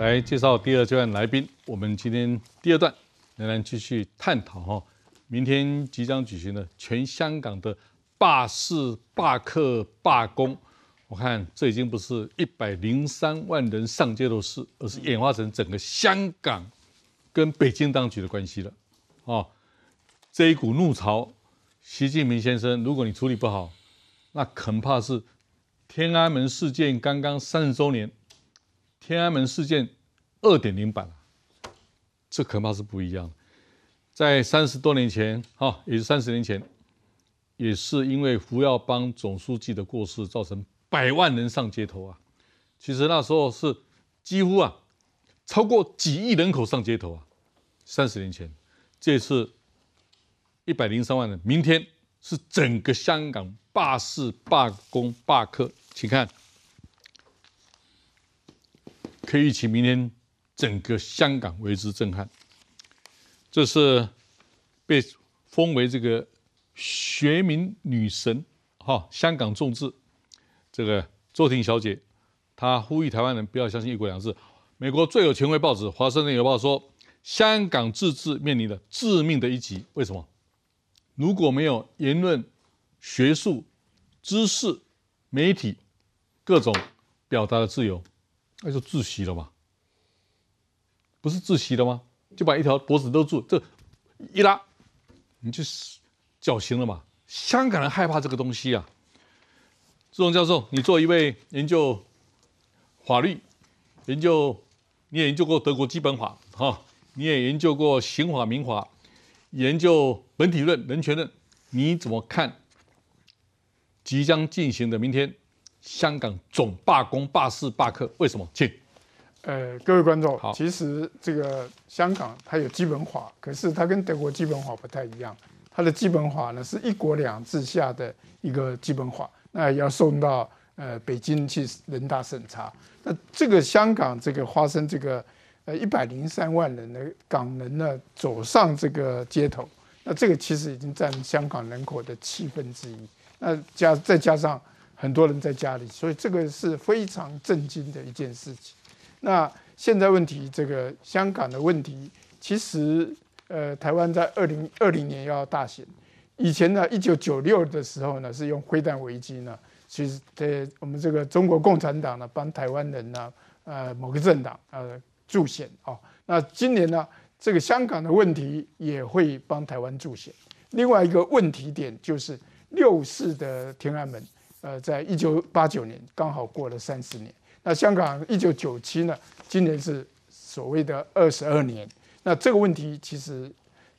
来介绍第二阶段来宾。我们今天第二段仍然继续探讨哈，明天即将举行的全香港的罢市、罢课、罢工，我看这已经不是一百零三万人上街的事，而是演化成整个香港跟北京当局的关系了。哦，这一股怒潮，习近平先生，如果你处理不好，那恐怕是天安门事件刚刚三十周年。天安门事件二点零版这恐怕是不一样在三十多年前，哈，也是三十年前，也是因为胡耀邦总书记的过世，造成百万人上街头啊。其实那时候是几乎啊，超过几亿人口上街头啊。三十年前，这次一百零三万人，明天是整个香港罢市、罢工、罢课，请看。可以预期，明天整个香港为之震撼。这是被封为这个“学民女神”哈，香港众志这个周婷小姐，她呼吁台湾人不要相信“一国两制”。美国最有权威报纸《华盛顿邮报》说，香港自治面临的致命的一击。为什么？如果没有言论、学术、知识、媒体各种表达的自由。那就窒息了嘛，不是窒息了吗？就把一条脖子勒住，这一拉，你就绞刑了嘛。香港人害怕这个东西啊。朱荣教授，你做一位研究法律，研究你也研究过德国基本法哈，你也研究过刑法、民法，研究本体论、人权论，你怎么看即将进行的明天？香港总罢工、罢市、罢课，为什么？请，呃，各位观众，其实这个香港它有基本法，可是它跟德国基本法不太一样。它的基本法呢，是一国两制下的一个基本法，那要送到呃北京去人大审查。那这个香港这个发生这个呃一百零三万人的港人呢走上这个街头，那这个其实已经占香港人口的七分之一，那加再加上。很多人在家里，所以这个是非常震惊的一件事情。那现在问题，这个香港的问题，其实呃，台湾在二零二零年要大选。以前呢，一九九六的时候呢，是用灰弹危机呢，其实这我们这个中国共产党呢，帮台湾人呢，呃，某个政党呃助选啊。那今年呢，这个香港的问题也会帮台湾助选。另外一个问题点就是六四的天安门。呃，在一九八九年刚好过了三十年。那香港一九九七呢？今年是所谓的二十二年。那这个问题其实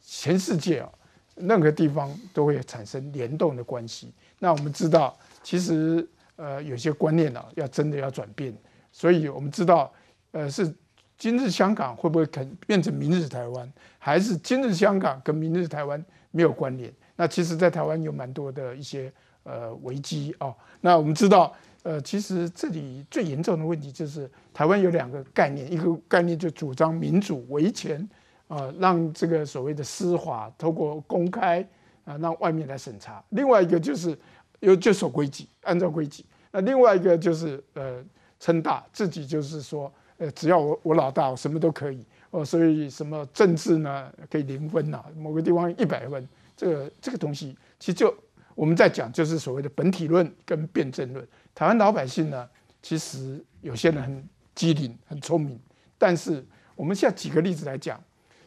全世界啊，任何地方都会产生联动的关系。那我们知道，其实呃有些观念啊，要真的要转变。所以我们知道，呃，是今日香港会不会肯变成明日台湾，还是今日香港跟明日台湾没有关联？那其实，在台湾有蛮多的一些。呃，危机哦。那我们知道，呃，其实这里最严重的问题就是台湾有两个概念，一个概念就主张民主维权，啊，让这个所谓的司法透过公开啊，让外面来审查；另外一个就是有就守规矩，按照规矩。那另外一个就是呃，称大自己，就是说，呃，只要我我老大，什么都可以。哦，所以什么政治呢，可以零分啊，某个地方一百分，这个这个东西其实就。我们在讲就是所谓的本体论跟辩证论。台湾老百姓呢，其实有些人很机灵、很聪明，但是我们现在举个例子来讲，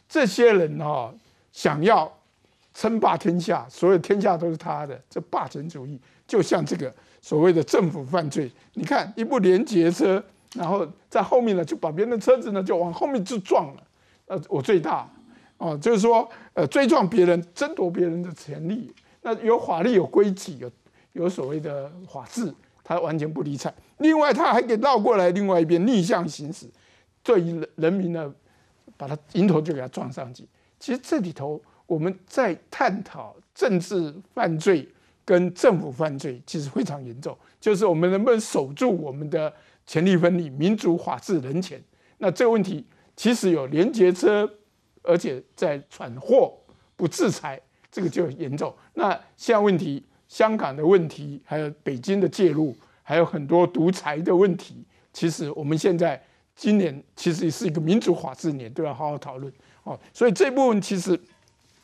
这些人哈，想要称霸天下，所有天下都是他的，这霸权主义就像这个所谓的政府犯罪。你看，一部连接车，然后在后面呢就把别人的车子呢就往后面就撞了，呃，我最大哦，就是说呃追撞别人，争夺别人的权利。那有法律、有规矩、有有所谓的法治，他完全不理睬。另外，他还给绕过来，另外一边逆向行驶，对于人民的，把他迎头就给他撞上去。其实这里头我们在探讨政治犯罪跟政府犯罪，其实非常严重。就是我们能不能守住我们的权力分立、民主、法治、人权？那这个问题其实有连接车，而且在闯祸，不制裁。这个就严重。那现在问题，香港的问题，还有北京的介入，还有很多独裁的问题。其实我们现在今年其实也是一个民主法治年，都要好好讨论哦。所以这部分其实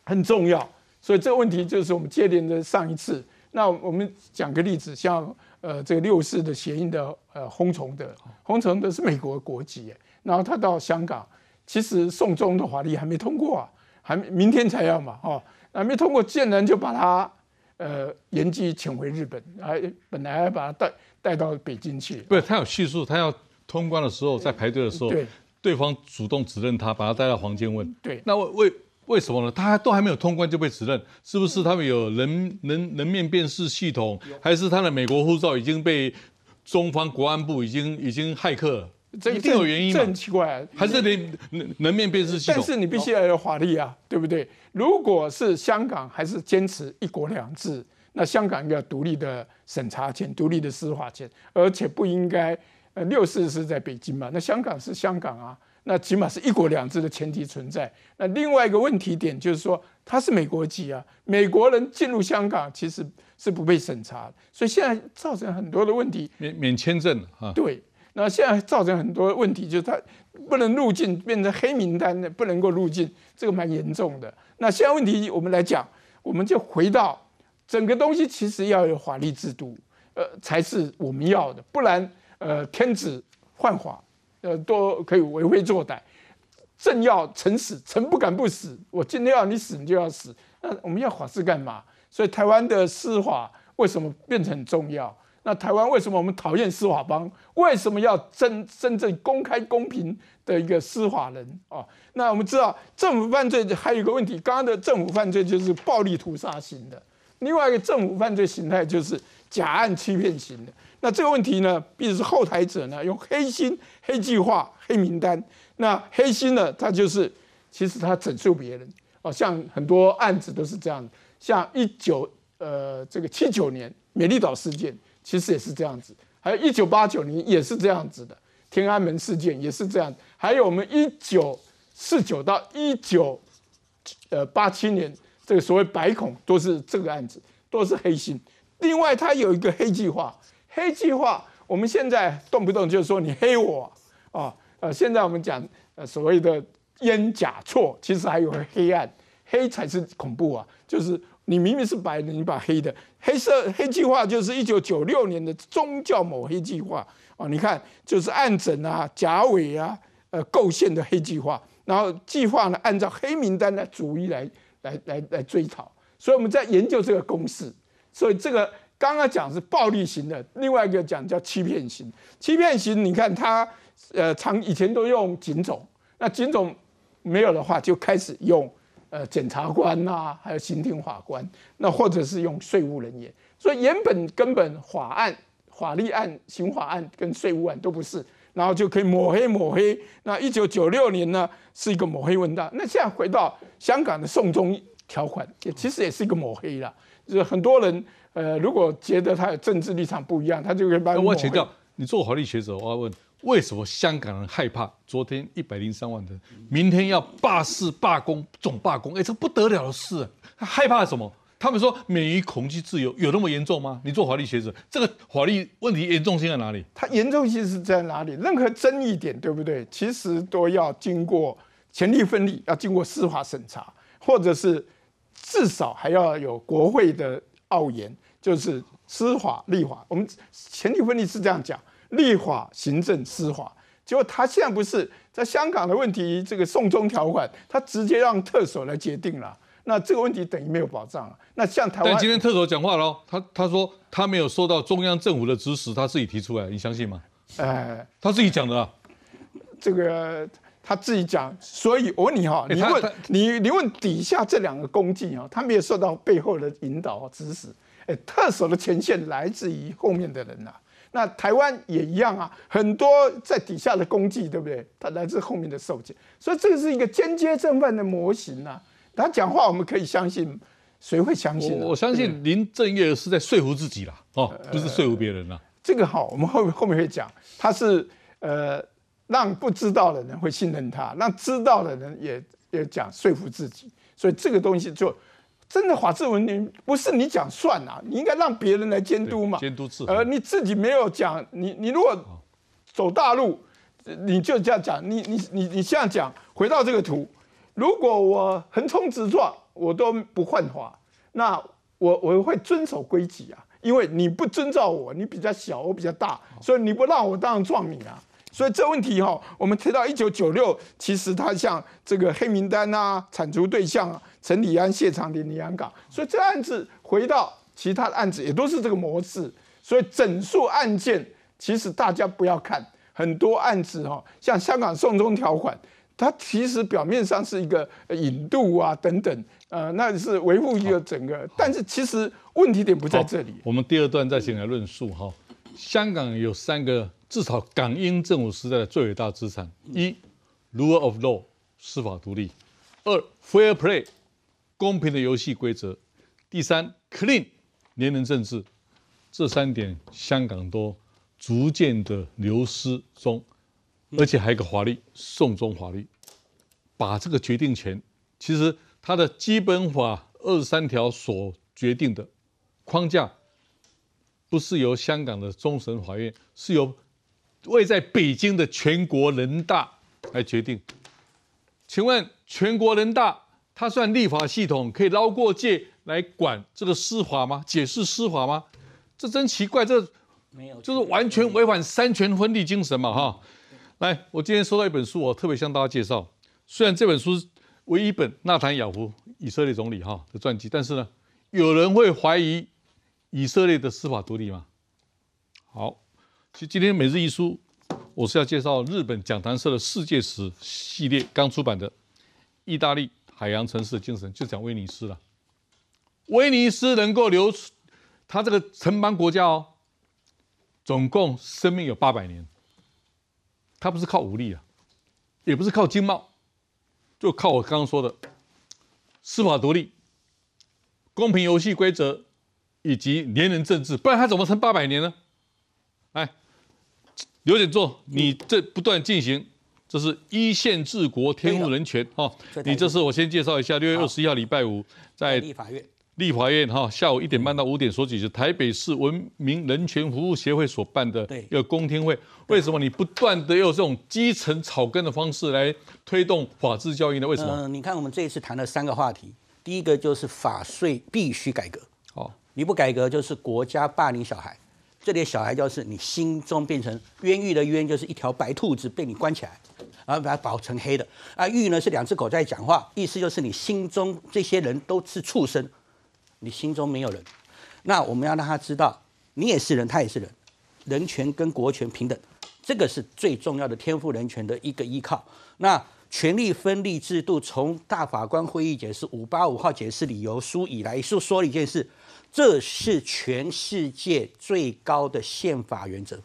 很重要。所以这个问题就是我们接连的上一次。那我们讲个例子，像呃，这个六四的协印的呃，洪崇的，洪崇的是美国国籍，然后他到香港，其实送中的法律还没通过啊，还明天才要嘛哦。还没通过见人，就把他，呃，延机请回日本。啊，本来把他带带到北京去，不是他有叙述，他要通关的时候，在排队的时候，对方主动指认他，把他带到房间问。对，那为为什么呢？他都还没有通关就被指认，是不是他们有人人人面辨识系统，还是他的美国护照已经被中方国安部已经已经骇客？这一定有原因很奇怪。还是能能面辨识系统？但是你必须要有法律啊，对不对？如果是香港，还是坚持一国两制，那香港要独立的审查权、独立的司法权，而且不应该六四是在北京嘛？那香港是香港啊，那起码是一国两制的前提存在。那另外一个问题点就是说，它是美国籍啊，美国人进入香港其实是不被审查，所以现在造成很多的问题，免免签证啊？对。那现在造成很多问题，就是他不能入境，变成黑名单的，不能够入境，这个蛮严重的。那现在问题，我们来讲，我们就回到整个东西，其实要有法律制度，呃，才是我们要的。不然，呃，天子犯法，呃，都可以为非作歹。朕要臣死，臣不敢不死。我今天要你死，你就要死。那我们要法治干嘛？所以台湾的司法为什么变成很重要？那台湾为什么我们讨厌司法帮？为什么要真真正公开公平的一个司法人啊？那我们知道政府犯罪还有个问题，刚刚的政府犯罪就是暴力屠杀型的，另外一个政府犯罪形态就是假案欺骗型的。那这个问题呢，必是后台者呢用黑心、黑计划、黑名单。那黑心呢，他就是其实他整肃别人啊，像很多案子都是这样。像一九呃这个七九年美丽岛事件。其实也是这样子，还有1989年也是这样子的，天安门事件也是这样，还有我们1949到19呃87年这个所谓“白孔”都是这个案子，都是黑心。另外，他有一个黑计划，黑计划，我们现在动不动就说你黑我啊，呃，现在我们讲呃所谓的冤假错，其实还有黑暗，黑才是恐怖啊，就是。你明明是白的，你把黑的，黑色黑计划就是一九九六年的宗教抹黑计划啊！你看，就是暗整啊、假伪啊、呃构陷的黑计划，然后计划呢按照黑名单的主义来来来来追讨，所以我们在研究这个公式。所以这个刚刚讲是暴力型的，另外一个讲叫欺骗型。欺骗型，你看他呃，常以前都用警种，那警种没有的话，就开始用。呃，检察官呐，还有刑庭法官，那或者是用税务人员，所以原本根本法案、法律案、刑法案跟税务案都不是，然后就可以抹黑抹黑。那一九九六年呢，是一个抹黑文档。那现在回到香港的送中条款，也其实也是一个抹黑了，就是很多人呃，如果觉得他的政治立场不一样，他就会把抹我强调，你做法律学者，我要问。为什么香港人害怕？昨天一百零三万人，明天要罢市罢工总罢工，哎，这不得了的事，害怕什么？他们说“免于恐惧自由”有那么严重吗？你做法律学者，这个法律问题严重性在哪里？它严重性是在哪里？任何争议点，对不对？其实都要经过权力分立，要经过司法审查，或者是至少还要有国会的奥言，就是司法立法。我们权力分立是这样讲。立法、行政、司法，结果他现在不是在香港的问题，这个送终条款，他直接让特首来决定了。那这个问题等于没有保障了。那像台湾，但今天特首讲话喽，他他说他没有受到中央政府的指使，他自己提出来，你相信吗？哎，他自己讲的，这个他自己讲。所以，我问你哈，你问你你问底下这两个公境啊，他没有受到背后的引导指使。哎，特首的权限来自于后面的人啊。那台湾也一样啊，很多在底下的功绩，对不对？它来自后面的受检，所以这个是一个间接正犯的模型呐。他讲话，我们可以相信，谁会相信呢？我相信林正月是在说服自己啦，哦，不是说服别人啦。这个好，我们后后面会讲，他是呃让不知道的人会信任他，让知道的人也也讲说服自己，所以这个东西就。真的法治文，明不是你讲算啊，你应该让别人来监督嘛，监督制。呃，你自己没有讲，你你如果走大路，你就这样讲，你你你你这样讲。回到这个图，如果我横冲直撞，我都不换法，那我我会遵守规矩啊，因为你不遵照我，你比较小，我比较大，所以你不让我当然撞你啊。所以这问题哈，我们提到一九九六，其实它像这个黑名单啊，铲除对象啊。陈李安、谢长廷、李安港，所以这案子回到其他的案子也都是这个模式。所以整数案件其实大家不要看很多案子哈，像香港送中条款，它其实表面上是一个引渡啊等等，呃，那是维护一个整个，但是其实问题点不在这里。我们第二段再进来论述哈，香港有三个，至少港英政府时代的最伟大资产：一、rule of law 司法独立；二、fair play。公平的游戏规则，第三，clean 年龄政治，这三点香港都逐渐的流失中，而且还有个法律送终法律，把这个决定权，其实它的基本法二十三条所决定的框架，不是由香港的终审法院，是由位在北京的全国人大来决定，请问全国人大？它算立法系统可以捞过界来管这个司法吗？解释司法吗？这真奇怪，这没有，就是完全违反三权分立精神嘛，哈。来，我今天收到一本书，我特别向大家介绍。虽然这本书唯一本纳坦雅胡以色列总理哈的传记，但是呢，有人会怀疑以色列的司法独立吗？好，其实今天每日一书，我是要介绍日本讲谈社的世界史系列刚出版的意大利。海洋城市的精神就讲威尼斯了。威尼斯能够留，它这个城邦国家哦，总共生命有八百年。它不是靠武力啊，也不是靠经贸，就靠我刚刚说的司法独立、公平游戏规则以及连人政治，不然它怎么撑八百年呢？哎，有点做，你这不断进行。这是一线治国，天赋人权。哈，你这次我先介绍一下，六月二十一号礼拜五，在立法院，立法院哈，下午一点半到五点所举行台北市文明人权服务协会所办的一个公听会。为什么你不断的用这种基层草根的方式来推动法治教育呢？为什么？嗯，你看我们这一次谈了三个话题，第一个就是法税必须改革。好，你不改革就是国家霸凌小孩，这的小孩就是你心中变成冤狱的冤，就是一条白兔子被你关起来。然后把它保成黑的啊，玉呢是两只狗在讲话，意思就是你心中这些人都是畜生，你心中没有人。那我们要让他知道，你也是人，他也是人，人权跟国权平等，这个是最重要的天赋人权的一个依靠。那权力分立制度从大法官会议解释五八五号解释理由书以来，说说了一件事，这是全世界最高的宪法原则，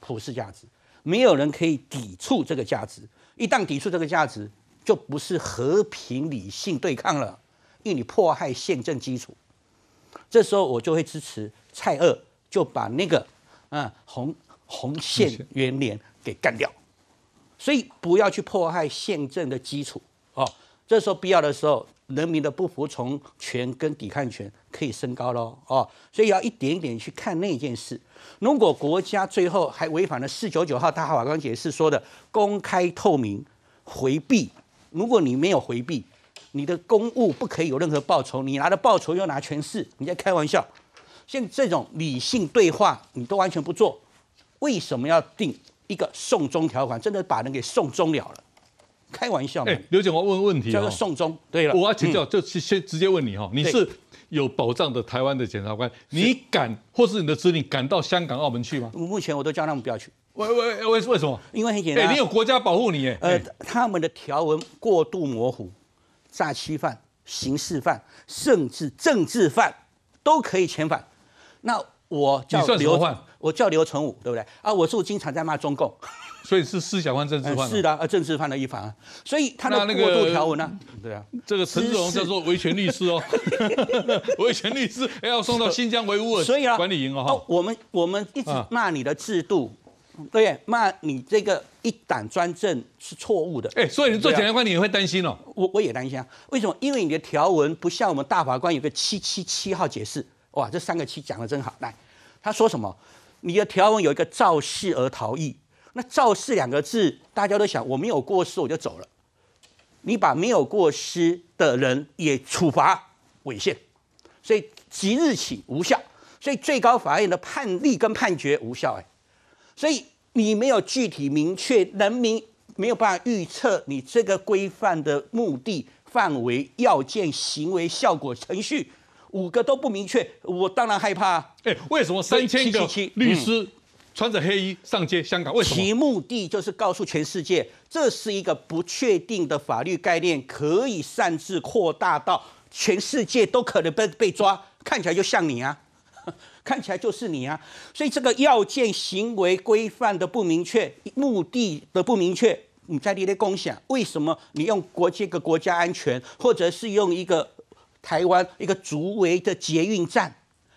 普世价值。没有人可以抵触这个价值，一旦抵触这个价值，就不是和平理性对抗了，因为你迫害宪政基础。这时候我就会支持蔡二，就把那个嗯红红线圆脸给干掉。所以不要去迫害宪政的基础哦。这时候必要的时候。人民的不服从权跟抵抗权可以升高喽，哦，所以要一点一点去看那件事。如果国家最后还违反了四九九号大法官解释说的公开透明、回避，如果你没有回避，你的公务不可以有任何报酬，你拿的报酬又拿权势，你在开玩笑。像这种理性对话，你都完全不做，为什么要定一个送终条款，真的把人给送终了了？开玩笑嘛？刘景华问问题，叫做送终。对了，我要请教，就先直接问你哈，你是有保障的台湾的检察官，你敢或是你的指令敢到香港、澳门去吗？目前我都叫他们不要去。为为为为什么？因为很简单，哎，你有国家保护你。呃，他们的条文过度模糊，诈欺犯、刑事犯，甚至政治犯都可以遣返。那我叫刘汉，我叫刘存武，对不对？啊，我是经常在骂中共。所以是思想换政治犯是的，呃，政治犯的一方，所以他的过度条文呢？对啊，这个陈志荣叫做维权律师哦，维权律师，要送到新疆维吾尔所以啊，管理营哦，哦。我们我们一直骂你的制度，对，骂你这个一党专政是错误的，哎，所以你做检察官，你也会担心哦，我我也担心，啊。为什么？因为你的条文不像我们大法官有个七七七号解释，哇，这三个七讲的真好，来，他说什么？你的条文有一个肇事而逃逸。那肇事两个字，大家都想我没有过失我就走了。你把没有过失的人也处罚违宪，所以即日起无效。所以最高法院的判例跟判决无效哎。所以你没有具体明确，人民没有办法预测你这个规范的目的、范围、要件、行为、效果、程序五个都不明确，我当然害怕。哎，为什么三千个律师？穿着黑衣上街，香港为其目的就是告诉全世界，这是一个不确定的法律概念，可以擅自扩大到全世界都可能被被抓。看起来就像你啊，看起来就是你啊。所以这个要件行为规范的不明确，目的的不明确，你在列列共享，为什么你用国这个国家安全，或者是用一个台湾一个足围的捷运站？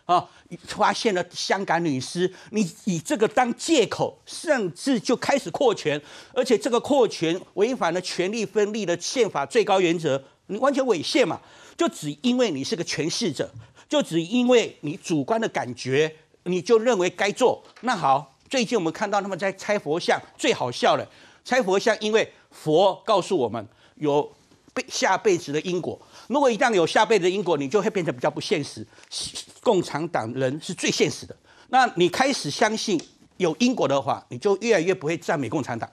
啊！发现了香港女尸，你以这个当借口，甚至就开始扩权，而且这个扩权违反了权力分立的宪法最高原则，你完全违宪嘛？就只因为你是个诠释者，就只因为你主观的感觉，你就认为该做。那好，最近我们看到他们在拆佛像，最好笑了。拆佛像，因为佛告诉我们有被，下辈子的因果。如果一旦有下辈子因果，你就会变成比较不现实。共产党人是最现实的。那你开始相信有因果的话，你就越来越不会赞美共产党。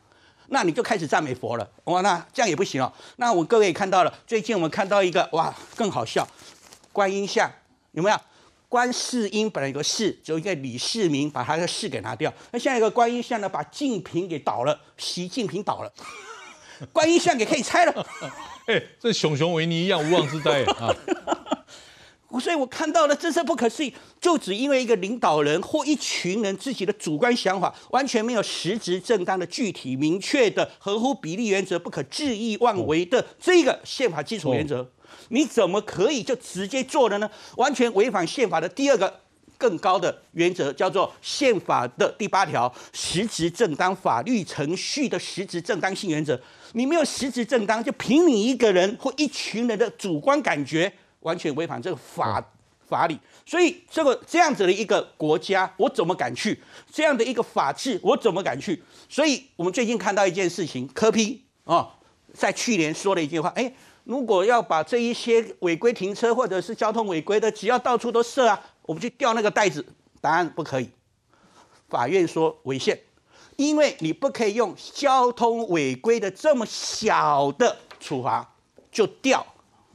那你就开始赞美佛了。哇，那这样也不行哦。那我各位也看到了，最近我们看到一个哇，更好笑，观音像有没有？观世音本来有个世，只有一个李世民把他的世给拿掉。那现在一个观音像呢，把净瓶给倒了，习近平倒了。观音像也可以拆了，哎，这熊熊维尼一样无妄之灾啊！所以我看到了，真是不可思议，就只因为一个领导人或一群人自己的主观想法，完全没有实质正当的具体明确的合乎比例原则、不可恣意妄为的这个宪法基础原则，你怎么可以就直接做了呢？完全违反宪法的第二个。更高的原则叫做宪法的第八条，实质正当、法律程序的实质正当性原则。你没有实质正当，就凭你一个人或一群人的主观感觉，完全违反这个法法理。所以，这个这样子的一个国家，我怎么敢去？这样的一个法治，我怎么敢去？所以我们最近看到一件事情，柯批啊，在去年说了一句话：，哎，如果要把这一些违规停车或者是交通违规的，只要到处都设啊。我们去掉那个袋子，答案不可以。法院说违宪，因为你不可以用交通违规的这么小的处罚就掉，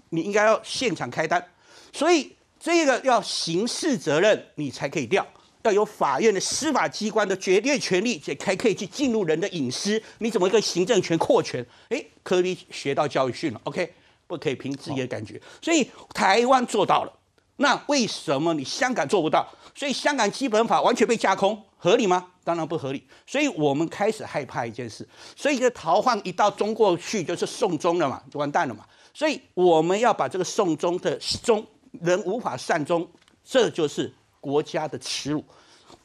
你应该要现场开单。所以这个要刑事责任，你才可以掉，要有法院的司法机关的决定权利才可以去进入人的隐私。你怎么一个行政权扩权？诶，科比学到教训了。OK，不可以凭自己的感觉。所以台湾做到了。那为什么你香港做不到？所以香港基本法完全被架空，合理吗？当然不合理。所以我们开始害怕一件事，所以这逃犯一到中国去就是送终了嘛，就完蛋了嘛。所以我们要把这个送终的终人无法善终，这就是国家的耻辱。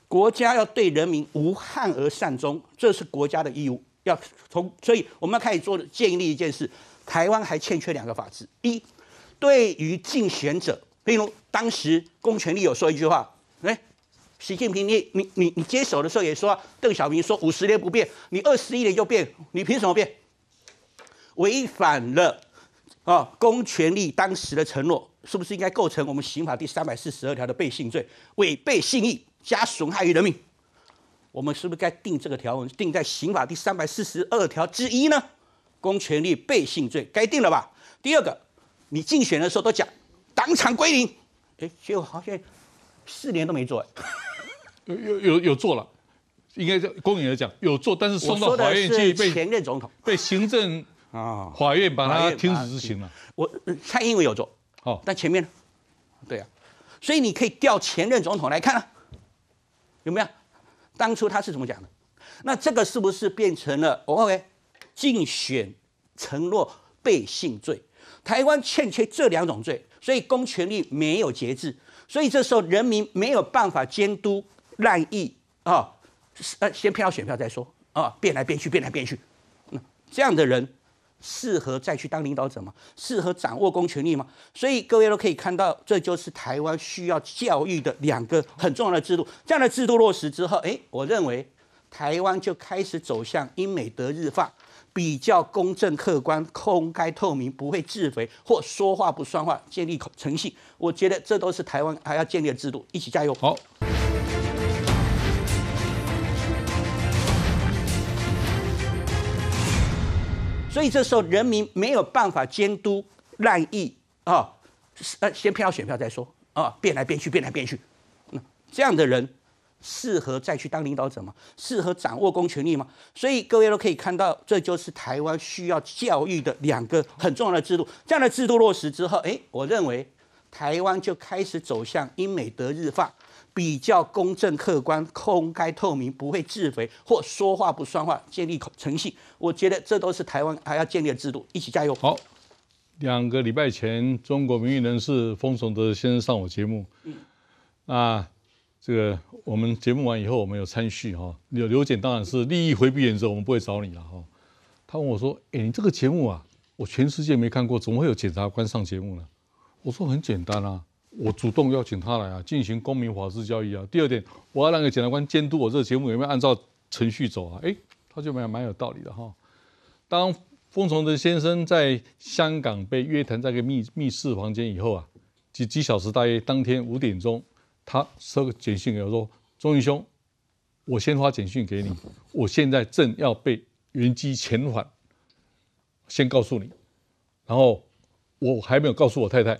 国家要对人民无憾而善终，这是国家的义务。要从，所以我们要开始做建立一件事。台湾还欠缺两个法制：一，对于竞选者。比如当时公权力有说一句话，哎，习近平你你你你接手的时候也说，邓小平说五十年不变，你二十一年就变，你凭什么变？违反了啊公权力当时的承诺，是不是应该构成我们刑法第三百四十二条的背信罪？违背信义加损害于人民，我们是不是该定这个条文定在刑法第三百四十二条之一呢？公权力背信罪该定了吧？第二个，你竞选的时候都讲。当场归零，哎，结果好像四年都没做。有有有有做了，应该叫公允来讲有做，但是送到法院去被前任总统被行政啊法院把他停止执行了。我蔡英文有做，好，但前面呢？对啊，所以你可以调前任总统来看啊，有没有？当初他是怎么讲的？那这个是不是变成了 OK 竞选承诺背信罪？台湾欠缺这两种罪。所以公权力没有节制，所以这时候人民没有办法监督滥意啊，呃，先骗到选票再说啊，变来变去，变来变去，这样的人适合再去当领导者吗？适合掌握公权力吗？所以各位都可以看到，这就是台湾需要教育的两个很重要的制度。这样的制度落实之后，哎，我认为台湾就开始走向英美德日化。比较公正、客观、公开、透明，不会自肥或说话不算话，建立诚信。我觉得这都是台湾还要建立的制度，一起加油。好。所以这时候人民没有办法监督滥意啊，那先票选票再说啊，变来变去，变来变去，这样的人。适合再去当领导者吗？适合掌握公权力吗？所以各位都可以看到，这就是台湾需要教育的两个很重要的制度。这样的制度落实之后，诶，我认为台湾就开始走向英美德日法，比较公正、客观、公开、透明，不会自肥或说话不算话，建立诚信。我觉得这都是台湾还要建立的制度。一起加油！好，两个礼拜前，中国民意人士封崇德先生上我节目，啊，这个我们节目完以后，我们有参叙哈。刘刘简当然是利益回避原则，我们不会找你了哈。他问我说：“哎，你这个节目啊，我全世界没看过，怎么会有检察官上节目呢？”我说：“很简单啊，我主动邀请他来啊，进行公民法治教育啊。第二点，我要让个检察官监督我这个节目有没有按照程序走啊。”哎，他就蛮蛮有道理的哈。当封崇德先生在香港被约谈在个密密室房间以后啊，几几小时，大约当天五点钟。他收个简讯给我说：“钟云兄，我先发简讯给你，我现在正要被原机遣返，先告诉你。然后我还没有告诉我太太，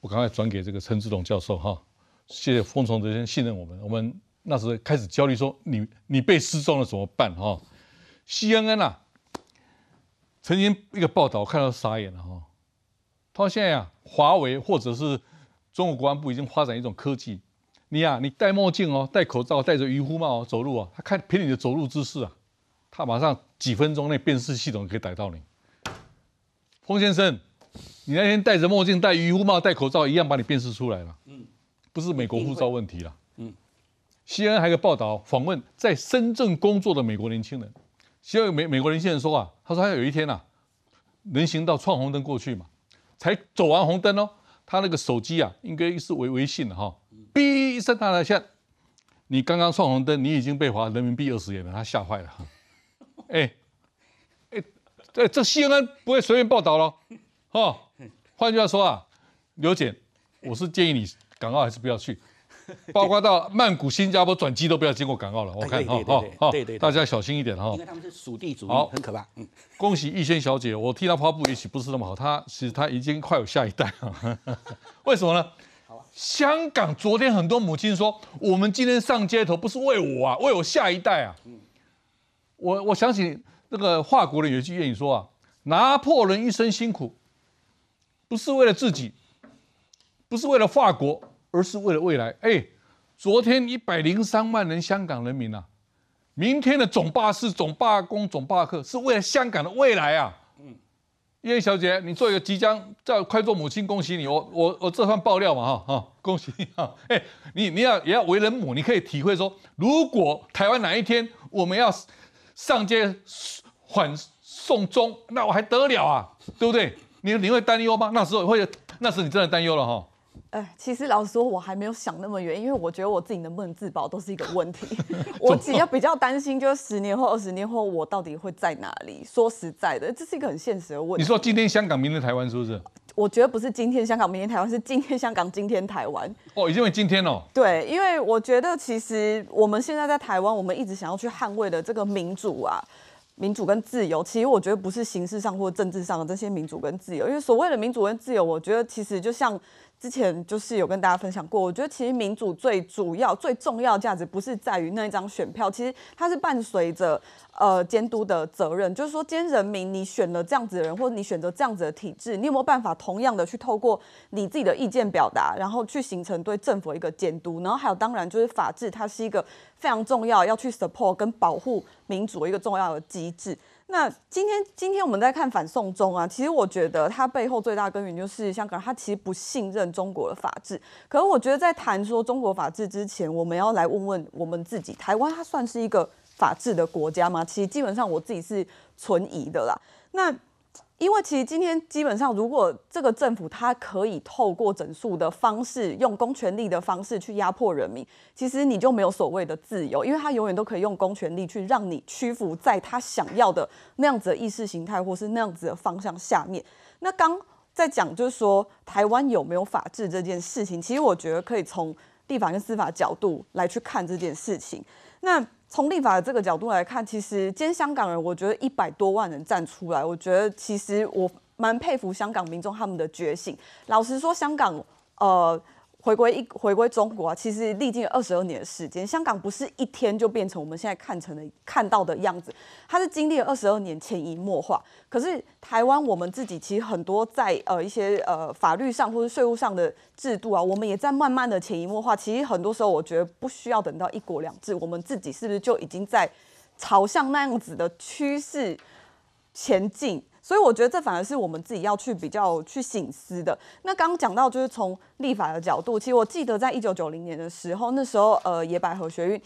我赶快转给这个陈志龙教授哈。谢谢风从这些信任我们。我们那时候开始焦虑，说你你被失踪了怎么办哈？CNN 啊，曾经一个报道我看到傻眼了哈。他说现在啊，华为或者是……中国国安部已经发展一种科技，你呀，你戴墨镜哦，戴口罩，戴着渔夫帽哦，走路啊，他看凭你的走路姿势啊，他马上几分钟内辨识系统可以逮到你。封先生，你那天戴着墨镜、戴渔夫帽、戴口罩，一样把你辨识出来了。嗯，不是美国护照问题了。嗯。西安还有个报道，访问在深圳工作的美国年轻人，西安美美国年轻人说啊，他说他有一天呐，人行道闯红灯过去嘛，才走完红灯哦。他那个手机啊，应该是微微信了哈，哔一声，他来现，你刚刚闯红灯，你已经被罚人民币二十元了，他吓坏了，哈，哎，哎，这这新闻不会随便报道了，哈，换句话说啊，刘姐，我是建议你港澳还是不要去。包括到曼谷、新加坡转机都不要经过港澳了，我看哦哦，对对，大家小心一点哈，因为他们是属地主义，很可怕。嗯，恭喜逸仙小姐，我替她发布，也许不是那么好，她其实她已经快有下一代了。为什么呢？香港昨天很多母亲说，我们今天上街头不是为我啊，为我下一代啊。我我想起那个法国人有一句谚语说啊，拿破仑一生辛苦，不是为了自己，不是为了法国。而是为了未来。哎，昨天一百零三万人香港人民啊，明天的总罢市、总罢工、总罢课，是为了香港的未来啊。嗯，叶小姐，你做一个即将在快做母亲，恭喜你！我我我这番爆料嘛，哈啊，恭喜你哈！哎，你你要也要为人母，你可以体会说，如果台湾哪一天我们要上街缓送终，那我还得了啊？对不对？你你会担忧吗？那时候会，那时你真的担忧了哈。哎，其实老实说，我还没有想那么远，因为我觉得我自己能不能自保都是一个问题。我只要比较担心，就是十年后、二十年后，我到底会在哪里？说实在的，这是一个很现实的问。题。你说今天香港，明天台湾，是不是？我觉得不是今天香港，明天台湾，是今天香港，今天台湾。哦，因为今天哦。对，因为我觉得其实我们现在在台湾，我们一直想要去捍卫的这个民主啊，民主跟自由，其实我觉得不是形式上或政治上的这些民主跟自由，因为所谓的民主跟自由，我觉得其实就像。之前就是有跟大家分享过，我觉得其实民主最主要、最重要的价值不是在于那一张选票，其实它是伴随着呃监督的责任，就是说，今天人民你选了这样子的人，或者你选择这样子的体制，你有没有办法同样的去透过你自己的意见表达，然后去形成对政府一个监督？然后还有当然就是法治，它是一个非常重要要去 support 跟保护民主的一个重要的机制。那今天，今天我们在看反送中啊，其实我觉得它背后最大根源就是香港人他其实不信任中国的法治。可是我觉得在谈说中国法治之前，我们要来问问我们自己，台湾它算是一个法治的国家吗？其实基本上我自己是存疑的啦。那。因为其实今天基本上，如果这个政府它可以透过整数的方式，用公权力的方式去压迫人民，其实你就没有所谓的自由，因为他永远都可以用公权力去让你屈服在他想要的那样子的意识形态或是那样子的方向下面。那刚在讲就是说台湾有没有法治这件事情，其实我觉得可以从立法跟司法角度来去看这件事情。那从立法的这个角度来看，其实今天香港人，我觉得一百多万人站出来，我觉得其实我蛮佩服香港民众他们的觉醒。老实说，香港，呃。回归一回归中国啊，其实历经了二十二年的时间。香港不是一天就变成我们现在看成的看到的样子，它是经历了二十二年潜移默化。可是台湾我们自己其实很多在呃一些呃法律上或者税务上的制度啊，我们也在慢慢的潜移默化。其实很多时候我觉得不需要等到一国两制，我们自己是不是就已经在朝向那样子的趋势前进？所以我觉得这反而是我们自己要去比较去醒思的。那刚刚讲到就是从立法的角度，其实我记得在一九九零年的时候，那时候呃野百合学运，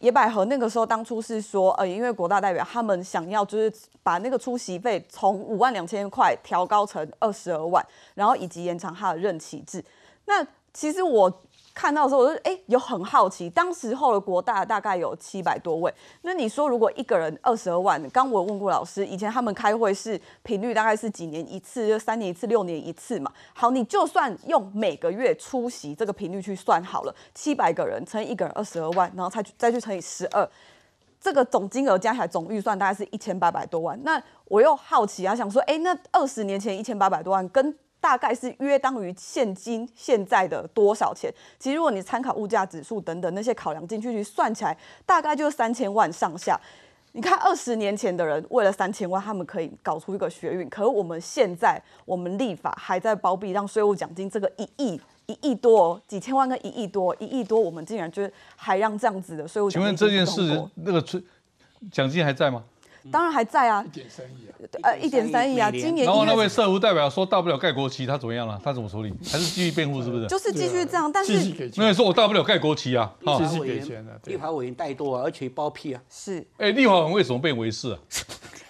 野百合那个时候当初是说呃因为国大代表他们想要就是把那个出席费从五万两千块调高成二十二万，然后以及延长他的任期制。那其实我。看到的时候，我就哎有很好奇，当时候的国大大概有七百多位。那你说如果一个人二十二万，刚我问过老师，以前他们开会是频率大概是几年一次，就三年一次、六年一次嘛。好，你就算用每个月出席这个频率去算好了，七百个人乘以一个人二十二万，然后再去再去乘以十二，这个总金额加起来总预算大概是一千八百多万。那我又好奇啊，想说哎，那二十年前一千八百多万跟大概是约当于现金现在的多少钱？其实如果你参考物价指数等等那些考量进去去算起来，大概就是三千万上下。你看二十年前的人为了三千万，他们可以搞出一个学运，可是我们现在，我们立法还在包庇，让税务奖金这个一亿、一亿多、几千万跟一亿多、一亿多，我们竟然就是还让这样子的税务金。请问这件事那个税奖金还在吗？当然还在啊，一点三亿啊，呃，一点三亿啊。今年然后那位社福代表说，大不了盖国旗，他怎么样了？他怎么处理？还是继续辩护是不是？就是继续这样，但是那你说我大不了盖国旗啊？继续给钱啊，立法委员带多啊，而且包庇啊。是。哎，立法委员为什么被为视啊？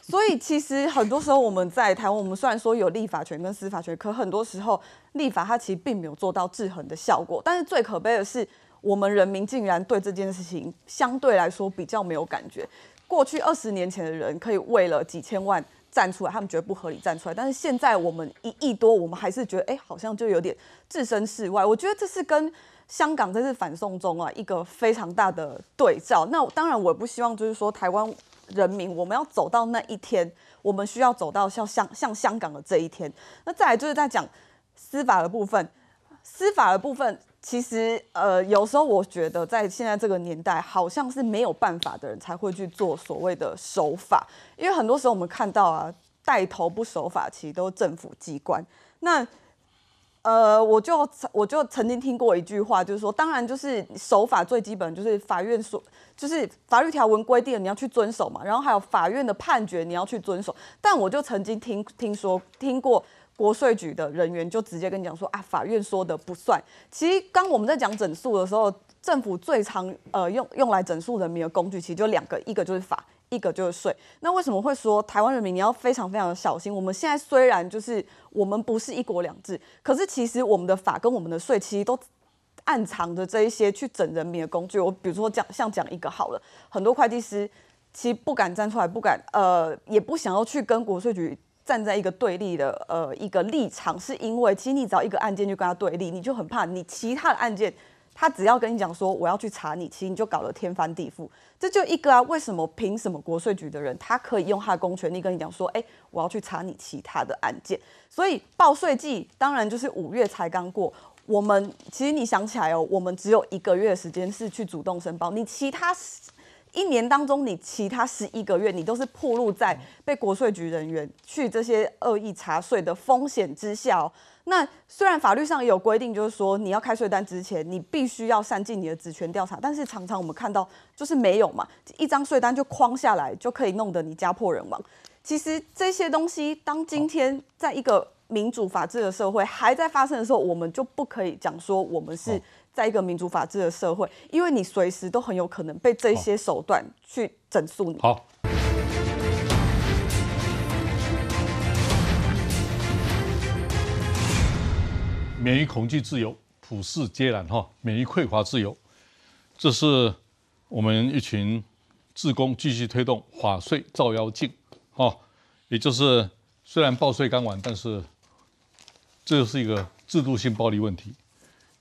所以其实很多时候我们在台湾，我们虽然说有立法权跟司法权，可很多时候立法它其实并没有做到制衡的效果。但是最可悲的是，我们人民竟然对这件事情相对来说比较没有感觉。过去二十年前的人可以为了几千万站出来，他们觉得不合理站出来，但是现在我们一亿多，我们还是觉得哎，好像就有点置身事外。我觉得这是跟香港这次反送中啊一个非常大的对照。那当然，我不希望就是说台湾人民，我们要走到那一天，我们需要走到像像像香港的这一天。那再来就是在讲司法的部分，司法的部分。其实，呃，有时候我觉得，在现在这个年代，好像是没有办法的人才会去做所谓的守法，因为很多时候我们看到啊，带头不守法，其实都是政府机关。那，呃，我就我就曾经听过一句话，就是说，当然就是守法最基本就是法院所，就是法律条文规定你要去遵守嘛，然后还有法院的判决你要去遵守。但我就曾经听听说听过。国税局的人员就直接跟你讲说啊，法院说的不算。其实刚我们在讲整数的时候，政府最常呃用用来整数人民的工具其实就两个，一个就是法，一个就是税。那为什么会说台湾人民你要非常非常的小心？我们现在虽然就是我们不是一国两制，可是其实我们的法跟我们的税其实都暗藏着这一些去整人民的工具。我比如说讲像讲一个好了，很多会计师其实不敢站出来，不敢呃也不想要去跟国税局。站在一个对立的呃一个立场，是因为其实你只要一个案件就跟他对立，你就很怕你其他的案件，他只要跟你讲说我要去查你，其实你就搞得天翻地覆。这就一个啊，为什么凭什么国税局的人他可以用他的公权力跟你讲说，哎，我要去查你其他的案件？所以报税季当然就是五月才刚过，我们其实你想起来哦，我们只有一个月的时间是去主动申报，你其他。一年当中，你其他十一个月，你都是暴露在被国税局人员去这些恶意查税的风险之下。那虽然法律上也有规定，就是说你要开税单之前，你必须要善尽你的职权调查，但是常常我们看到就是没有嘛，一张税单就框下来，就可以弄得你家破人亡。其实这些东西，当今天在一个民主法治的社会还在发生的时候，我们就不可以讲说我们是。在一个民主法治的社会，因为你随时都很有可能被这些手段去整肃你。好。免于恐惧自由，普世皆然哈。免于匮乏自由，这是我们一群自工继续推动“法税照妖镜”哈，也就是虽然报税刚完，但是这是一个制度性暴力问题。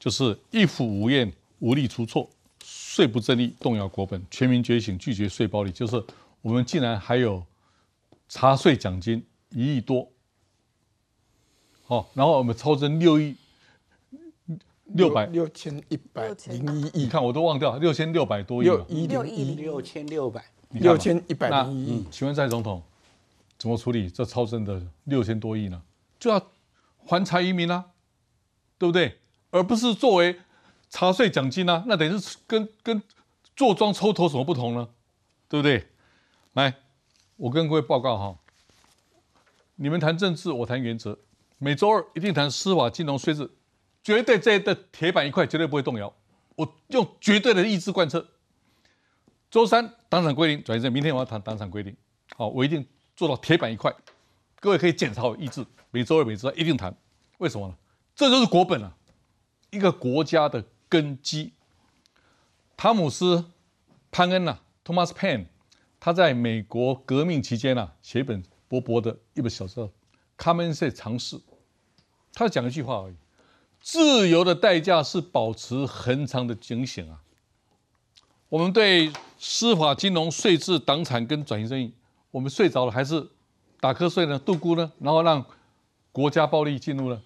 就是一府无验，无力出错；税不正立，动摇国本。全民觉醒，拒绝税暴利。就是我们竟然还有查税奖金一亿多，好，然后我们超增六亿六百六千一百零一亿，你看我都忘掉六千六百多亿六亿六千六百六千一百零一亿。请问蔡总统，怎么处理这超增的六千多亿呢？就要还财于民啦，对不对？而不是作为茶税奖金啊，那等于是跟跟坐庄抽头什么不同呢？对不对？来，我跟各位报告哈，你们谈政治，我谈原则。每周二一定谈司法、金融、税制，绝对这的铁板一块，绝对不会动摇。我用绝对的意志贯彻。周三党产规定转移证，明天我要谈党产规定。好，我一定做到铁板一块。各位可以检查我意志。每周二每周一定谈，为什么呢？这就是国本了。一个国家的根基，汤姆斯潘恩呐，Thomas 潘恩，他在美国革命期间呐，写一本薄薄的一本小说《Commons 尝试》，他讲一句话而已：自由的代价是保持恒常的警醒啊！我们对司法、金融、税制、党产跟转型正义，我们睡着了还是打瞌睡呢？度孤呢？然后让国家暴力进入了。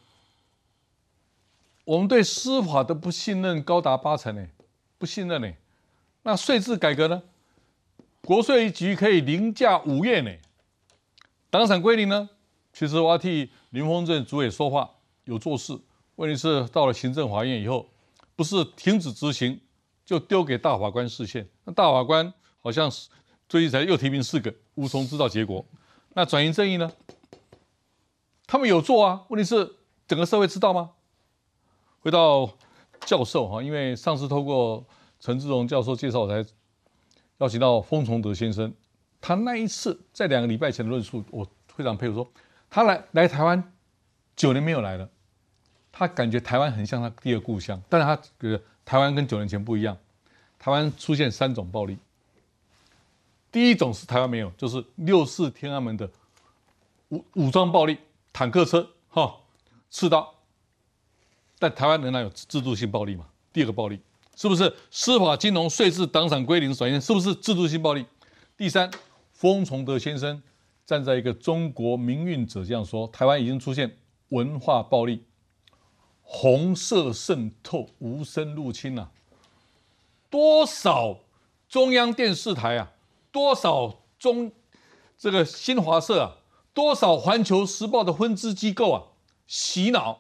我们对司法的不信任高达八成诶，不信任诶。那税制改革呢？国税局可以凌驾五院呢。党产归零呢？其实我要替林丰镇主委说话，有做事。问题是到了行政法院以后，不是停止执行，就丢给大法官视线。那大法官好像是最近才又提名四个，无从知道结果。那转型正义呢？他们有做啊，问题是整个社会知道吗？回到教授哈，因为上次透过陈志荣教授介绍才邀请到封崇德先生，他那一次在两个礼拜前的论述，我非常佩服，说他来来台湾九年没有来了，他感觉台湾很像他第二故乡，但是他觉得台湾跟九年前不一样，台湾出现三种暴力，第一种是台湾没有，就是六四天安门的武武装暴力，坦克车哈，刺刀。但台湾仍然有制度性暴力嘛？第二个暴力是不是司法、金融、税制、党产归零首先是不是制度性暴力？第三，封崇德先生站在一个中国民运者这样说：台湾已经出现文化暴力，红色渗透、无声入侵了。多少中央电视台啊，多少中这个新华社啊，多少环球时报的分支机构啊，洗脑。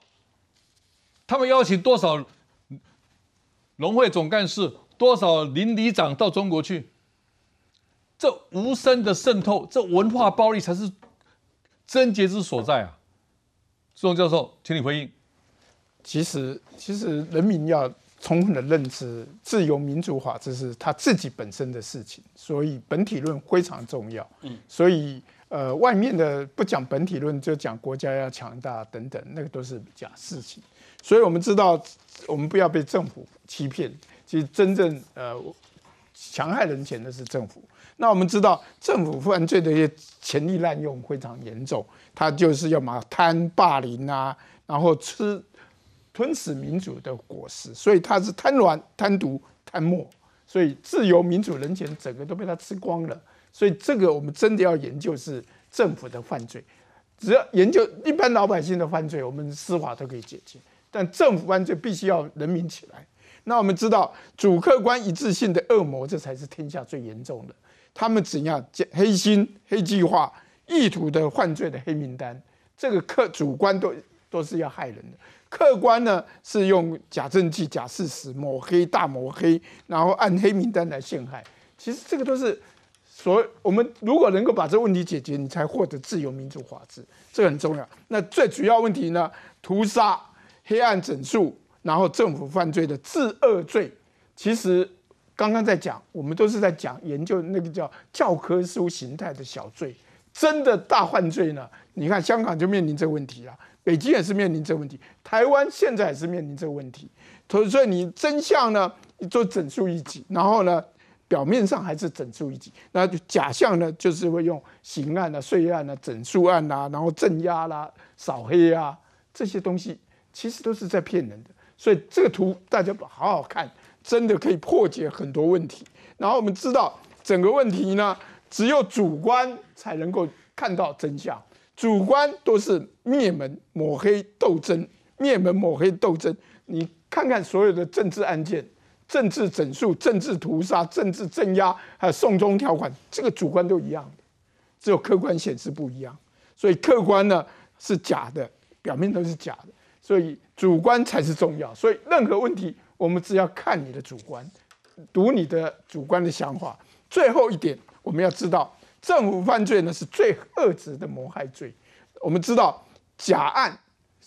他们邀请多少龙会总干事、多少邻里长到中国去？这无声的渗透，这文化暴力才是症结之所在啊！宋教授，请你回应。其实，其实人民要充分的认知自由、民主、法治是他自己本身的事情，所以本体论非常重要。嗯，所以呃，外面的不讲本体论，就讲国家要强大等等，那个都是假事情。所以，我们知道，我们不要被政府欺骗。其实，真正呃强害人权的是政府。那我们知道，政府犯罪的一些权力滥用非常严重。他就是要么贪霸凌啊，然后吃吞食民主的果实。所以，他是贪乱、贪毒、贪墨。所以，自由民主人权整个都被他吃光了。所以，这个我们真的要研究是政府的犯罪。只要研究一般老百姓的犯罪，我们司法都可以解决。但政府犯罪必须要人民起来。那我们知道主客观一致性的恶魔，这才是天下最严重的。他们怎样黑心、黑计划、意图的犯罪的黑名单，这个客主观都都是要害人的。客观呢是用假证据、假事实抹黑、大抹黑，然后按黑名单来陷害。其实这个都是所我们如果能够把这个问题解决，你才获得自由、民主、法治，这个很重要。那最主要问题呢，屠杀。黑暗整肃，然后政府犯罪的治恶罪，其实刚刚在讲，我们都是在讲研究那个叫教科书形态的小罪，真的大犯罪呢？你看香港就面临这问题啊，北京也是面临这问题，台湾现在也是面临这问题。所以你真相呢，你做整数一级，然后呢，表面上还是整数一级，那就假象呢，就是会用刑案啊、税案啊、整数案啊，然后镇压啦、扫黑啊这些东西。其实都是在骗人的，所以这个图大家好好看，真的可以破解很多问题。然后我们知道整个问题呢，只有主观才能够看到真相。主观都是灭门、抹黑、斗争、灭门、抹黑、斗争。你看看所有的政治案件、政治整肃、政治屠杀、政治镇压，还有送终条款，这个主观都一样的，只有客观显示不一样。所以客观呢是假的，表面都是假的。所以主观才是重要，所以任何问题我们只要看你的主观，读你的主观的想法。最后一点，我们要知道政府犯罪呢是最恶质的谋害罪。我们知道假案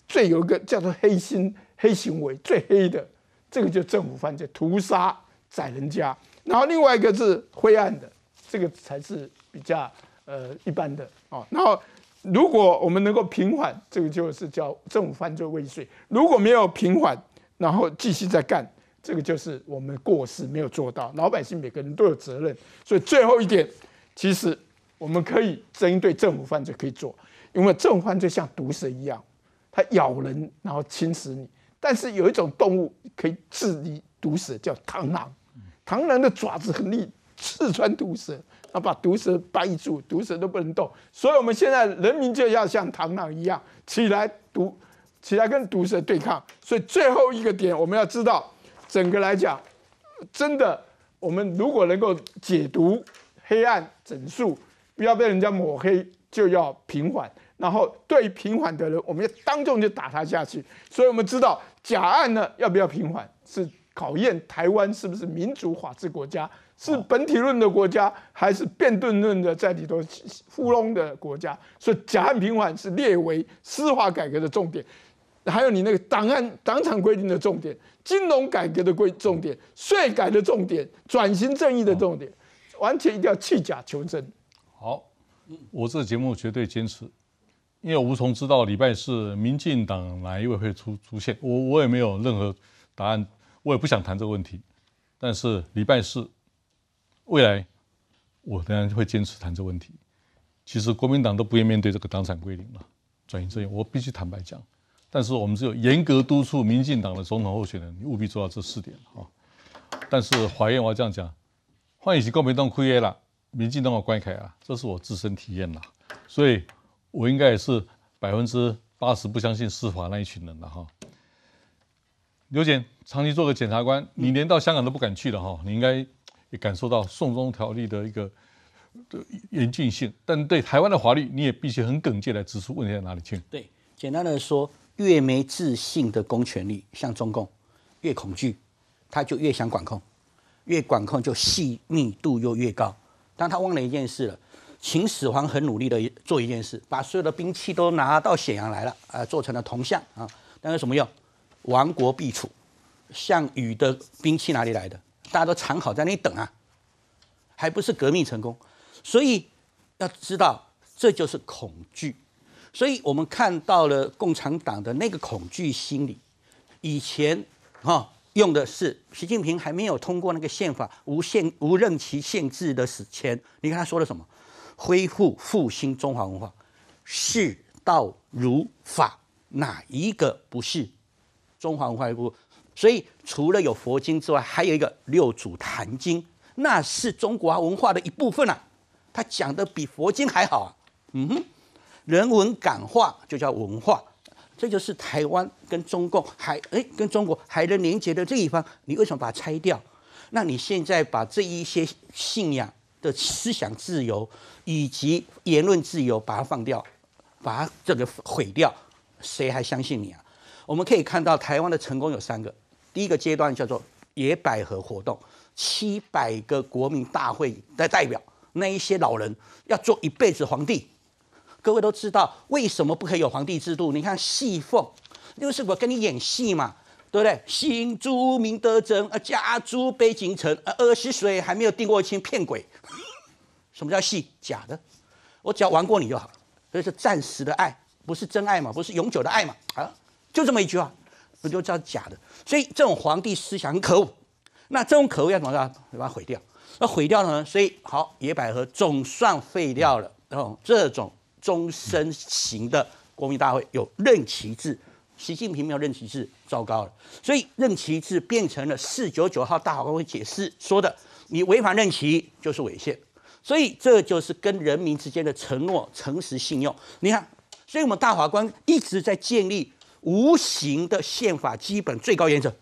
最有一个叫做黑心黑行为最黑的，这个就政府犯罪屠杀宰人家。然后另外一个是灰暗的，这个才是比较呃一般的哦。然后。如果我们能够平缓，这个就是叫政府犯罪未遂。如果没有平缓，然后继续再干，这个就是我们过失没有做到。老百姓每个人都有责任。所以最后一点，其实我们可以针对政府犯罪可以做，因为政府犯罪像毒蛇一样，它咬人然后侵蚀你。但是有一种动物可以治理毒蛇，叫螳螂。螳螂的爪子很利，刺穿毒蛇。要把毒蛇掰住，毒蛇都不能动。所以，我们现在人民就要像螳螂一样起来毒，起来跟毒蛇对抗。所以，最后一个点我们要知道，整个来讲，真的，我们如果能够解毒黑暗整数，不要被人家抹黑，就要平缓。然后，对平缓的人，我们要当众就打他下去。所以我们知道假案呢，要不要平缓，是考验台湾是不是民主法治国家。是本体论的国家，还是辩证论的在里头糊弄的国家？所以假案平反是列为司法改革的重点，还有你那个档案党产规定的重点、金融改革的规重点、税改的重点、转型正义的重点，完全一定要弃假求真。好，我这个节目绝对坚持，因为无从知道礼拜四民进党哪一位会出出现，我我也没有任何答案，我也不想谈这个问题。但是礼拜四。未来，我当然会坚持谈这问题。其实国民党都不愿面对这个党产归零了，转移责任。我必须坦白讲，但是我们只有严格督促民进党的总统候选人，你务必做到这四点哈，但是法院我要这样讲，换一句，国民党亏了，民进党的关凯啊，这是我自身体验了，所以我应该也是百分之八十不相信司法那一群人了哈。刘检长期做个检察官，你连到香港都不敢去了哈，你应该。感受到《宋中条例》的一个的严峻性，但对台湾的法律，你也必须很耿介来指出问题在哪里去。对，简单的说，越没自信的公权力，像中共，越恐惧，他就越想管控，越管控就细密度又越高。但他忘了一件事了：秦始皇很努力的做一件事，把所有的兵器都拿到咸阳来了，呃，做成了铜像啊。但是什么用？亡国必楚。项羽的兵器哪里来的？大家都藏好在那里等啊，还不是革命成功？所以要知道，这就是恐惧。所以我们看到了共产党的那个恐惧心理。以前哈用的是习近平还没有通过那个宪法，无限无任期限制的史前。你看他说了什么？恢复复兴中华文化，是道如法，哪一个不是？中华文化部。所以除了有佛经之外，还有一个六祖坛经，那是中国文化的一部分啊。他讲的比佛经还好。啊。嗯哼，人文感化就叫文化，这就是台湾跟中共海哎跟中国海人连接的这一方。你为什么把它拆掉？那你现在把这一些信仰的思想自由以及言论自由，把它放掉，把它这个毁掉，谁还相信你啊？我们可以看到台湾的成功有三个。第一个阶段叫做野百合活动，七百个国民大会的代表，那一些老人要做一辈子皇帝。各位都知道为什么不可以有皇帝制度？你看戏凤，就是我跟你演戏嘛，对不对？新朱明德珍，啊，家朱北京城啊，二十岁还没有定过亲，骗鬼。什么叫戏？假的。我只要玩过你就好了，以是暂时的爱，不是真爱嘛？不是永久的爱嘛？啊，就这么一句话。就知道假的，所以这种皇帝思想很可恶。那这种可恶要怎么办？要把毁掉。那毁掉了呢？所以好野百合总算废掉了。然后这种终身型的国民大会有任期制，习近平没有任期制，糟糕了。所以任期制变成了四九九号大法官会解释说的，你违反任期就是违宪。所以这就是跟人民之间的承诺、诚实、信用。你看，所以我们大法官一直在建立。无形的宪法基本最高原则，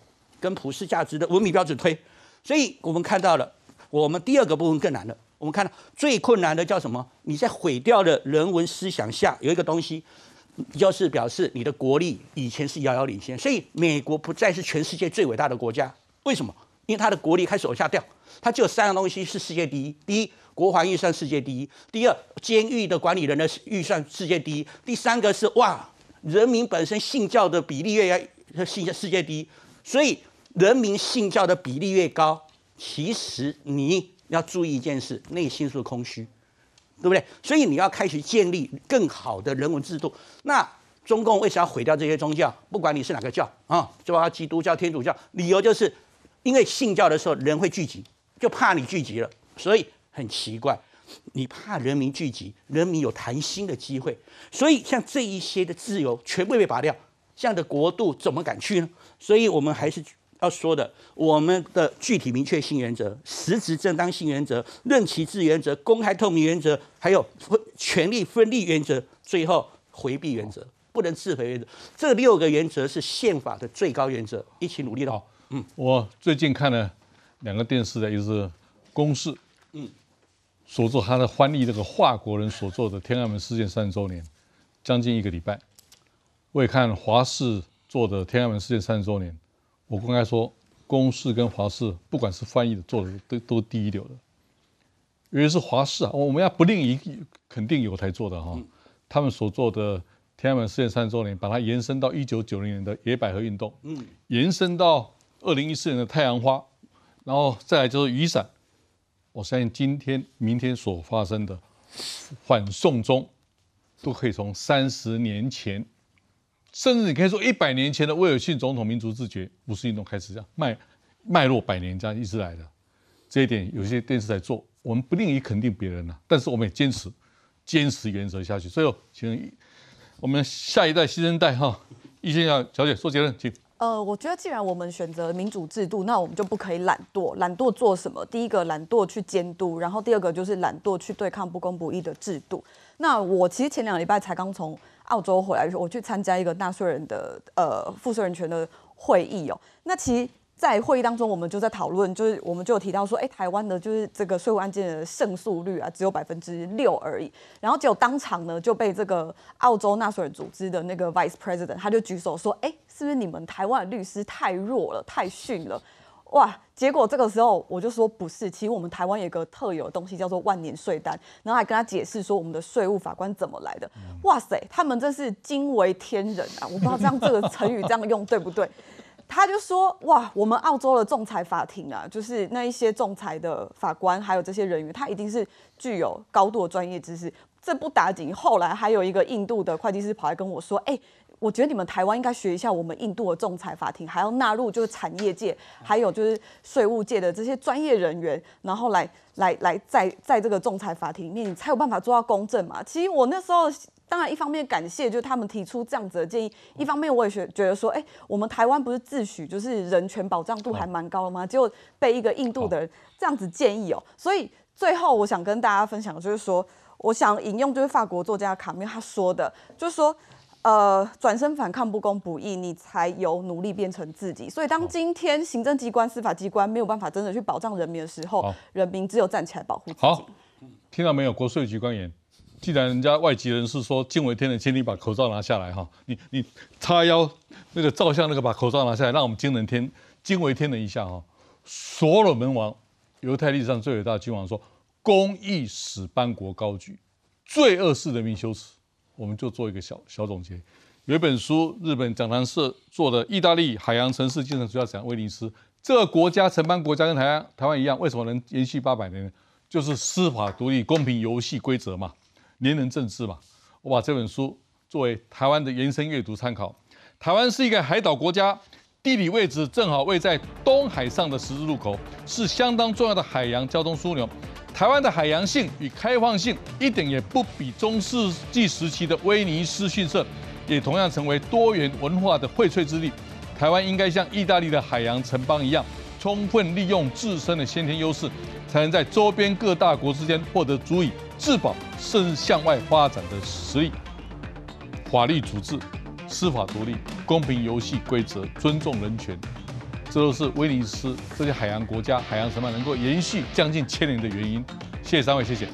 跟普世价值的文明标准推，所以我们看到了我们第二个部分更难了。我们看到最困难的叫什么？你在毁掉的人文思想下有一个东西，就是表示你的国力以前是遥遥领先，所以美国不再是全世界最伟大的国家。为什么？因为它的国力开始往下掉。它只有三个东西是世界第一：第一，国防预算世界第一；第二，监狱的管理人的预算世界第一；第三个是哇。人民本身信教的比例越要信世界第一，所以人民信教的比例越高，其实你要注意一件事，内心是空虚，对不对？所以你要开始建立更好的人文制度。那中共为啥毁掉这些宗教？不管你是哪个教啊，就包括基督教、天主教，理由就是因为信教的时候人会聚集，就怕你聚集了，所以很奇怪。你怕人民聚集，人民有谈心的机会，所以像这一些的自由全部被拔掉，这样的国度怎么敢去呢？所以我们还是要说的，我们的具体明确性原则、实质正当性原则、任其自原则、公开透明原则，还有权力分立原则，最后回避原则、不能自肥原则，这六个原则是宪法的最高原则。一起努力的嗯，我最近看了两个电视的，一个是公示，嗯。所做他的翻译，这个华国人所做的天安门事件三十周年，将近一个礼拜。我也看华氏做的天安门事件三十周年，我公开说，公视跟华氏不管是翻译的做的都都第一流的。尤其是华氏啊，我们要不吝一肯定有台做的哈。他们所做的天安门事件三十周年，把它延伸到一九九零年的野百合运动，嗯，延伸到二零一四年的太阳花，然后再来就是雨伞。我相信今天、明天所发生的反送中，都可以从三十年前，甚至你可以说一百年前的威尔逊总统民族自决五四运动开始这样脉脉络百年这样一直来的。这一点有些电视台做，我们不利于肯定别人呐，但是我们也坚持坚持原则下去。所以，请我们下一代新生代哈，一线生小姐说结论，请。呃，我觉得既然我们选择民主制度，那我们就不可以懒惰。懒惰做什么？第一个懒惰去监督，然后第二个就是懒惰去对抗不公不义的制度。那我其实前两礼拜才刚从澳洲回来，我去参加一个纳税人的呃，负税人权的会议哦。那其。在会议当中，我们就在讨论，就是我们就有提到说，哎，台湾的就是这个税务案件的胜诉率啊，只有百分之六而已。然后结果当场呢，就被这个澳洲纳税人组织的那个 vice president，他就举手说，哎，是不是你们台湾的律师太弱了，太逊了？哇！结果这个时候我就说，不是，其实我们台湾有个特有的东西叫做万年税单，然后还跟他解释说我们的税务法官怎么来的。哇塞，他们真是惊为天人啊！我不知道这样这个成语这样用对不对。他就说：“哇，我们澳洲的仲裁法庭啊，就是那一些仲裁的法官还有这些人员，他一定是具有高度的专业知识。这不打紧。后来还有一个印度的会计师跑来跟我说：，哎，我觉得你们台湾应该学一下我们印度的仲裁法庭，还要纳入就是产业界，还有就是税务界的这些专业人员，然后来来来在在这个仲裁法庭里面，你才有办法做到公正嘛。其实我那时候。”当然，一方面感谢，就是他们提出这样子的建议；一方面，我也觉觉得说，哎，我们台湾不是自诩就是人权保障度还蛮高的吗？结果被一个印度的人这样子建议哦。所以最后，我想跟大家分享，就是说，我想引用就是法国作家卡缪他说的，就是说，呃，转身反抗不公不义，你才有努力变成自己。所以，当今天行政机关、司法机关没有办法真的去保障人民的时候，人民只有站起来保护自己。好，听到没有？国税局官员。既然人家外籍人士说“惊为天人”，请你把口罩拿下来哈。你你叉腰那个照相那个，把口罩拿下来，让我们惊人天惊为天人一下哈。所罗门王，犹太历史上最伟大的君王说：“公义使邦国高举，罪恶使人民羞耻。”我们就做一个小小总结。有一本书，日本讲坛社做的《意大利海洋城市精神主要讲威尼斯。这个国家承办国家跟台湾台湾一样，为什么能延续八百年？呢？就是司法独立、公平游戏规则嘛。年人政治嘛，我把这本书作为台湾的延伸阅读参考。台湾是一个海岛国家，地理位置正好位在东海上的十字路口，是相当重要的海洋交通枢纽。台湾的海洋性与开放性一点也不比中世纪时期的威尼斯逊色，也同样成为多元文化的荟萃之地。台湾应该像意大利的海洋城邦一样。充分利用自身的先天优势，才能在周边各大国之间获得足以自保，甚至向外发展的实力。法律、组织、司法独立、公平游戏规则、尊重人权，这都是威尼斯这些海洋国家、海洋审判能够延续将近千年的原因。谢谢三位，谢谢。